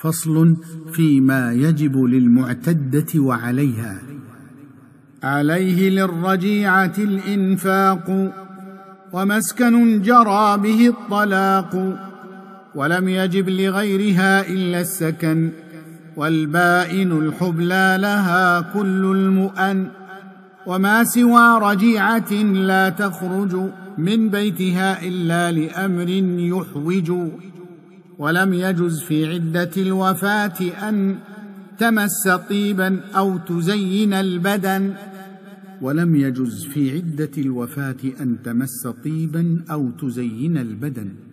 فصل فيما يجب للمعتده وعليها عليه للرجيعه الانفاق ومسكن جرى به الطلاق ولم يجب لغيرها الا السكن والبائن الحبلى لها كل المؤن وما سوى رجيعه لا تخرج من بيتها الا لامر يحوج ولم يجز في عدة الوفاة أن تمس طيبا أو تزين البدن ولم يجز في عدة الوفاة أن تمس طيبا أو تزين البدن